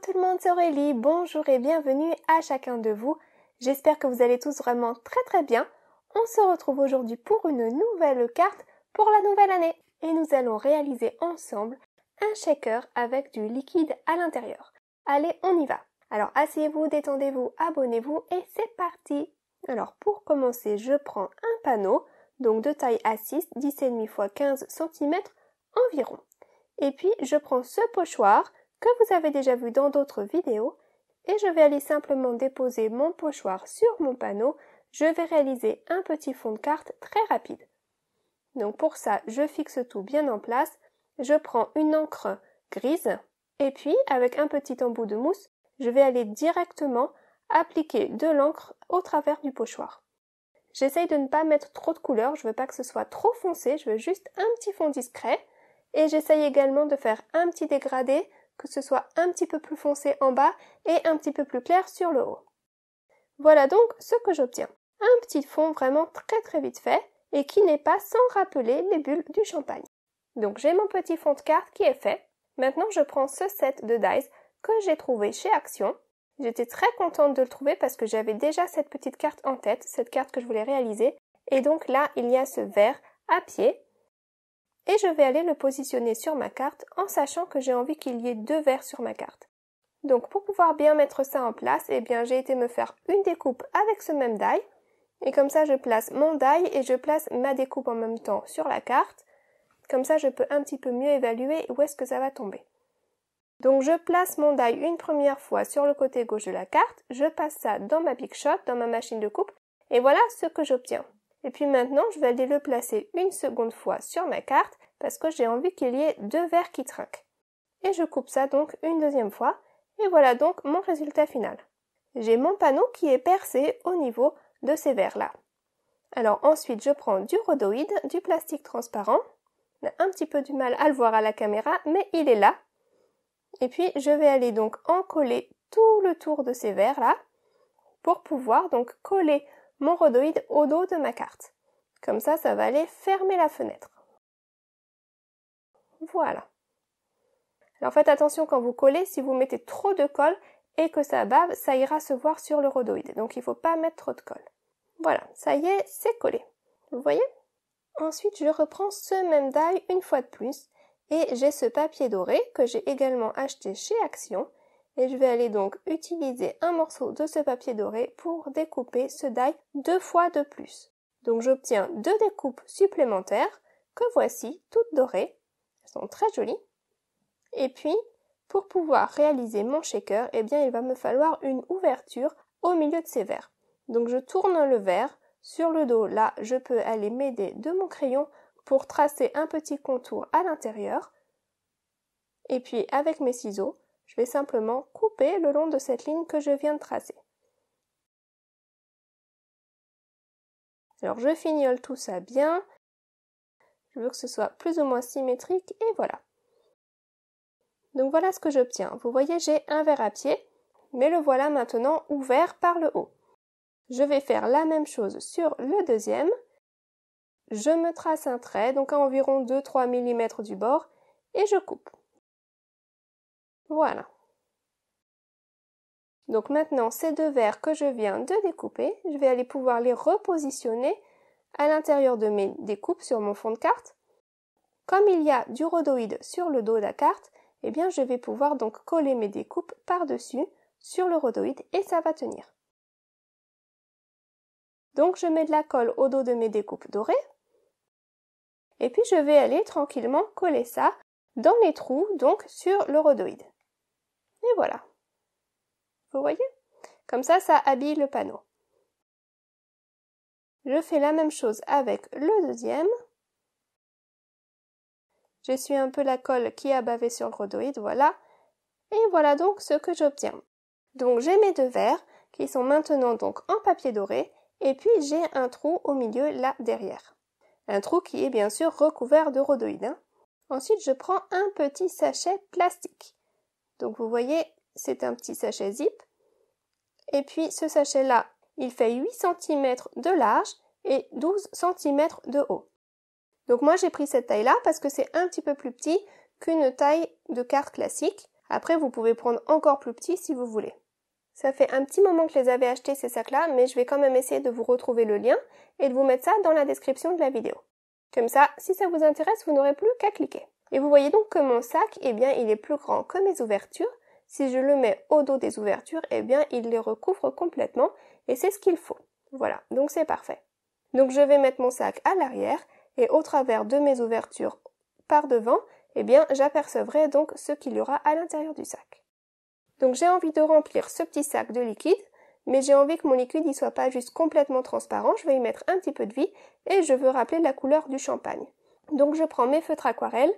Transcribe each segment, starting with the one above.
tout le monde, c'est Aurélie, bonjour et bienvenue à chacun de vous. J'espère que vous allez tous vraiment très très bien. On se retrouve aujourd'hui pour une nouvelle carte pour la nouvelle année et nous allons réaliser ensemble un shaker avec du liquide à l'intérieur. Allez, on y va. Alors asseyez-vous, détendez-vous, abonnez-vous et c'est parti. Alors pour commencer, je prends un panneau, donc de taille A6, 10,5 x 15 cm environ. Et puis je prends ce pochoir que vous avez déjà vu dans d'autres vidéos et je vais aller simplement déposer mon pochoir sur mon panneau. Je vais réaliser un petit fond de carte très rapide. Donc pour ça, je fixe tout bien en place. Je prends une encre grise et puis avec un petit embout de mousse, je vais aller directement appliquer de l'encre au travers du pochoir. J'essaye de ne pas mettre trop de couleurs, je veux pas que ce soit trop foncé, je veux juste un petit fond discret. Et j'essaye également de faire un petit dégradé que ce soit un petit peu plus foncé en bas et un petit peu plus clair sur le haut. Voilà donc ce que j'obtiens. Un petit fond vraiment très très vite fait et qui n'est pas sans rappeler les bulles du champagne. Donc j'ai mon petit fond de carte qui est fait. Maintenant je prends ce set de dies que j'ai trouvé chez Action. J'étais très contente de le trouver parce que j'avais déjà cette petite carte en tête, cette carte que je voulais réaliser. Et donc là il y a ce vert à pied et je vais aller le positionner sur ma carte en sachant que j'ai envie qu'il y ait deux verres sur ma carte. Donc pour pouvoir bien mettre ça en place, eh bien j'ai été me faire une découpe avec ce même die et comme ça je place mon die et je place ma découpe en même temps sur la carte. Comme ça je peux un petit peu mieux évaluer où est-ce que ça va tomber. Donc je place mon die une première fois sur le côté gauche de la carte, je passe ça dans ma Big Shot, dans ma machine de coupe, et voilà ce que j'obtiens. Et puis maintenant, je vais aller le placer une seconde fois sur ma carte parce que j'ai envie qu'il y ait deux verres qui trinquent. Et je coupe ça donc une deuxième fois. Et voilà donc mon résultat final. J'ai mon panneau qui est percé au niveau de ces verres-là. Alors ensuite, je prends du rhodoïde, du plastique transparent. On a un petit peu du mal à le voir à la caméra, mais il est là. Et puis, je vais aller donc en coller tout le tour de ces verres-là pour pouvoir donc coller mon rhodoïde au dos de ma carte. Comme ça, ça va aller fermer la fenêtre. Voilà. Alors faites attention quand vous collez, si vous mettez trop de colle et que ça bave, ça ira se voir sur le rhodoïde. Donc il ne faut pas mettre trop de colle. Voilà, ça y est, c'est collé. Vous voyez Ensuite, je reprends ce même die une fois de plus et j'ai ce papier doré que j'ai également acheté chez Action et je vais aller donc utiliser un morceau de ce papier doré pour découper ce die deux fois de plus. Donc j'obtiens deux découpes supplémentaires que voici toutes dorées. Elles sont très jolies. Et puis, pour pouvoir réaliser mon shaker, eh bien, il va me falloir une ouverture au milieu de ces verres. Donc je tourne le verre sur le dos. Là, je peux aller m'aider de mon crayon pour tracer un petit contour à l'intérieur. Et puis avec mes ciseaux, je vais simplement couper le long de cette ligne que je viens de tracer. Alors je fignole tout ça bien. Je veux que ce soit plus ou moins symétrique et voilà. Donc voilà ce que j'obtiens. Vous voyez, j'ai un verre à pied, mais le voilà maintenant ouvert par le haut. Je vais faire la même chose sur le deuxième. Je me trace un trait, donc à environ 2-3 mm du bord, et je coupe. Voilà. Donc maintenant, ces deux verres que je viens de découper, je vais aller pouvoir les repositionner à l'intérieur de mes découpes sur mon fond de carte. Comme il y a du rhodoïde sur le dos de la carte, eh bien je vais pouvoir donc coller mes découpes par-dessus sur le rhodoïde et ça va tenir. Donc je mets de la colle au dos de mes découpes dorées. Et puis je vais aller tranquillement coller ça dans les trous, donc sur le rhodoïde. Et voilà. Vous voyez Comme ça, ça habille le panneau. Je fais la même chose avec le deuxième. J'essuie un peu la colle qui a bavé sur le rhodoïde, voilà. Et voilà donc ce que j'obtiens. Donc j'ai mes deux verres qui sont maintenant donc en papier doré et puis j'ai un trou au milieu là derrière. Un trou qui est bien sûr recouvert de rhodoïde. Hein. Ensuite je prends un petit sachet plastique. Donc vous voyez, c'est un petit sachet zip. Et puis ce sachet-là, il fait 8 cm de large et 12 cm de haut. Donc moi j'ai pris cette taille-là parce que c'est un petit peu plus petit qu'une taille de carte classique. Après vous pouvez prendre encore plus petit si vous voulez. Ça fait un petit moment que je les avais achetés ces sacs-là, mais je vais quand même essayer de vous retrouver le lien et de vous mettre ça dans la description de la vidéo. Comme ça, si ça vous intéresse, vous n'aurez plus qu'à cliquer. Et vous voyez donc que mon sac, eh bien, il est plus grand que mes ouvertures. Si je le mets au dos des ouvertures, eh bien, il les recouvre complètement et c'est ce qu'il faut. Voilà, donc c'est parfait. Donc je vais mettre mon sac à l'arrière et au travers de mes ouvertures par devant, eh bien, j'apercevrai donc ce qu'il y aura à l'intérieur du sac. Donc j'ai envie de remplir ce petit sac de liquide, mais j'ai envie que mon liquide ne soit pas juste complètement transparent, je vais y mettre un petit peu de vie et je veux rappeler la couleur du champagne. Donc je prends mes feutres aquarelles,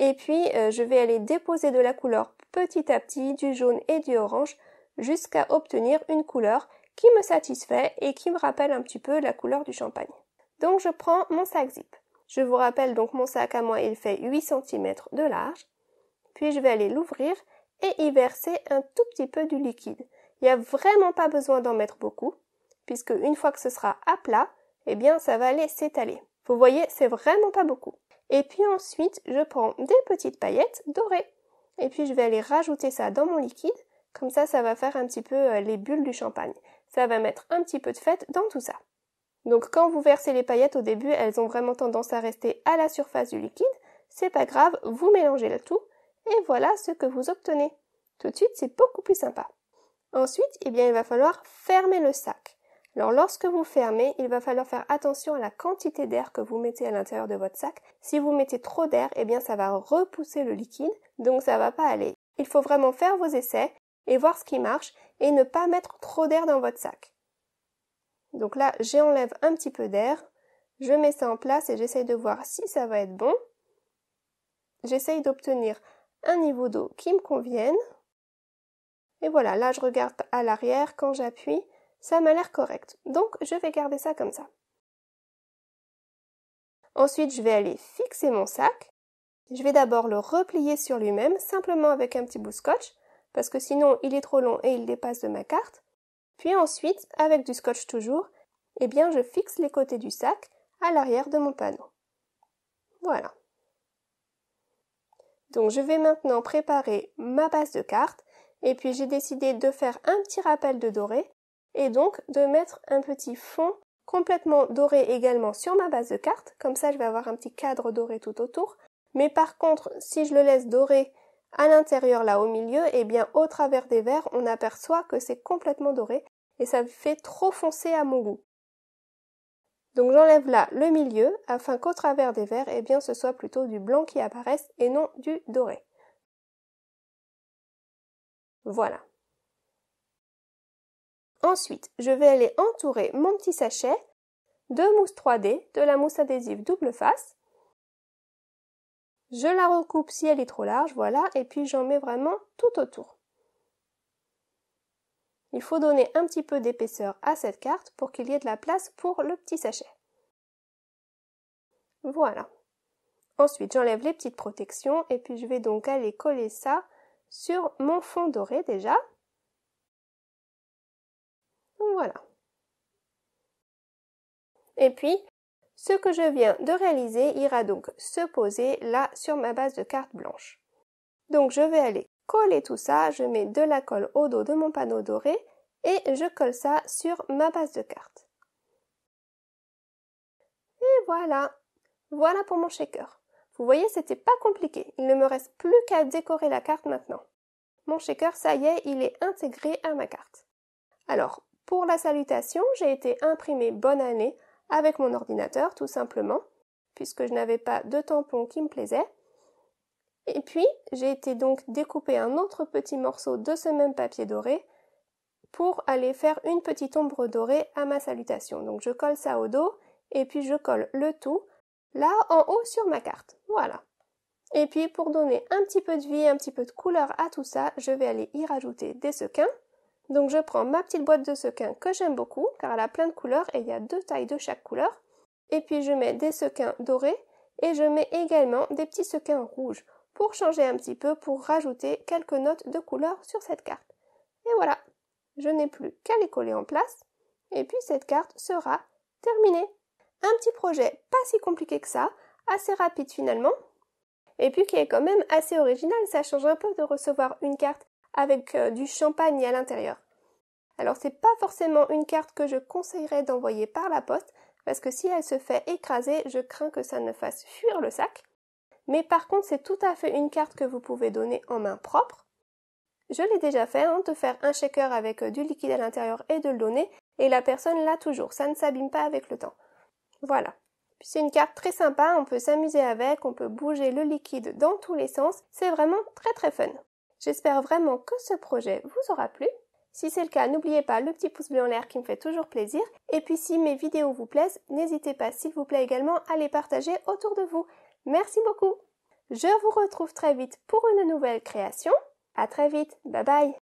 et puis, euh, je vais aller déposer de la couleur petit à petit, du jaune et du orange, jusqu'à obtenir une couleur qui me satisfait et qui me rappelle un petit peu la couleur du champagne. Donc, je prends mon sac zip. Je vous rappelle donc mon sac à moi, il fait 8 cm de large. Puis, je vais aller l'ouvrir et y verser un tout petit peu du liquide. Il n'y a vraiment pas besoin d'en mettre beaucoup, puisque une fois que ce sera à plat, eh bien, ça va aller s'étaler. Vous voyez, c'est vraiment pas beaucoup. Et puis ensuite, je prends des petites paillettes dorées. Et puis je vais aller rajouter ça dans mon liquide. Comme ça, ça va faire un petit peu euh, les bulles du champagne. Ça va mettre un petit peu de fête dans tout ça. Donc quand vous versez les paillettes au début, elles ont vraiment tendance à rester à la surface du liquide. C'est pas grave, vous mélangez le tout et voilà ce que vous obtenez. Tout de suite, c'est beaucoup plus sympa. Ensuite, eh bien, il va falloir fermer le sac. Alors lorsque vous fermez, il va falloir faire attention à la quantité d'air que vous mettez à l'intérieur de votre sac. Si vous mettez trop d'air, eh bien ça va repousser le liquide, donc ça va pas aller. Il faut vraiment faire vos essais et voir ce qui marche et ne pas mettre trop d'air dans votre sac. Donc là, j'enlève un petit peu d'air, je mets ça en place et j'essaye de voir si ça va être bon. J'essaye d'obtenir un niveau d'eau qui me convienne. Et voilà, là je regarde à l'arrière quand j'appuie, ça m'a l'air correct, donc je vais garder ça comme ça. Ensuite, je vais aller fixer mon sac. Je vais d'abord le replier sur lui-même, simplement avec un petit bout de scotch, parce que sinon il est trop long et il dépasse de ma carte. Puis ensuite, avec du scotch toujours, eh bien je fixe les côtés du sac à l'arrière de mon panneau. Voilà. Donc je vais maintenant préparer ma base de carte, et puis j'ai décidé de faire un petit rappel de doré et donc de mettre un petit fond complètement doré également sur ma base de carte, comme ça je vais avoir un petit cadre doré tout autour. Mais par contre, si je le laisse doré à l'intérieur là au milieu, Et eh bien au travers des verres, on aperçoit que c'est complètement doré et ça fait trop foncé à mon goût. Donc j'enlève là le milieu afin qu'au travers des verres, eh bien ce soit plutôt du blanc qui apparaisse et non du doré. Voilà. Ensuite, je vais aller entourer mon petit sachet de mousse 3D, de la mousse adhésive double face. Je la recoupe si elle est trop large, voilà, et puis j'en mets vraiment tout autour. Il faut donner un petit peu d'épaisseur à cette carte pour qu'il y ait de la place pour le petit sachet. Voilà. Ensuite, j'enlève les petites protections et puis je vais donc aller coller ça sur mon fond doré déjà voilà. Et puis, ce que je viens de réaliser ira donc se poser là sur ma base de carte blanche. Donc je vais aller coller tout ça, je mets de la colle au dos de mon panneau doré et je colle ça sur ma base de carte. Et voilà. Voilà pour mon shaker. Vous voyez, c'était pas compliqué. Il ne me reste plus qu'à décorer la carte maintenant. Mon shaker, ça y est, il est intégré à ma carte. Alors, pour la salutation, j'ai été imprimée bonne année avec mon ordinateur tout simplement, puisque je n'avais pas de tampon qui me plaisait. Et puis, j'ai été donc découpé un autre petit morceau de ce même papier doré pour aller faire une petite ombre dorée à ma salutation. Donc je colle ça au dos et puis je colle le tout là en haut sur ma carte. Voilà. Et puis pour donner un petit peu de vie, un petit peu de couleur à tout ça, je vais aller y rajouter des sequins donc je prends ma petite boîte de sequins que j'aime beaucoup car elle a plein de couleurs et il y a deux tailles de chaque couleur. Et puis je mets des sequins dorés et je mets également des petits sequins rouges pour changer un petit peu, pour rajouter quelques notes de couleur sur cette carte. Et voilà, je n'ai plus qu'à les coller en place et puis cette carte sera terminée. Un petit projet pas si compliqué que ça, assez rapide finalement, et puis qui est quand même assez original, ça change un peu de recevoir une carte avec euh, du champagne à l'intérieur. Alors c'est pas forcément une carte que je conseillerais d'envoyer par la poste parce que si elle se fait écraser, je crains que ça ne fasse fuir le sac. Mais par contre, c'est tout à fait une carte que vous pouvez donner en main propre. Je l'ai déjà fait, hein, de faire un shaker avec euh, du liquide à l'intérieur et de le donner, et la personne l'a toujours, ça ne s'abîme pas avec le temps. Voilà. C'est une carte très sympa, on peut s'amuser avec, on peut bouger le liquide dans tous les sens, c'est vraiment très très fun. J'espère vraiment que ce projet vous aura plu. Si c'est le cas, n'oubliez pas le petit pouce bleu en l'air qui me fait toujours plaisir. Et puis si mes vidéos vous plaisent, n'hésitez pas s'il vous plaît également à les partager autour de vous. Merci beaucoup. Je vous retrouve très vite pour une nouvelle création. À très vite. Bye bye.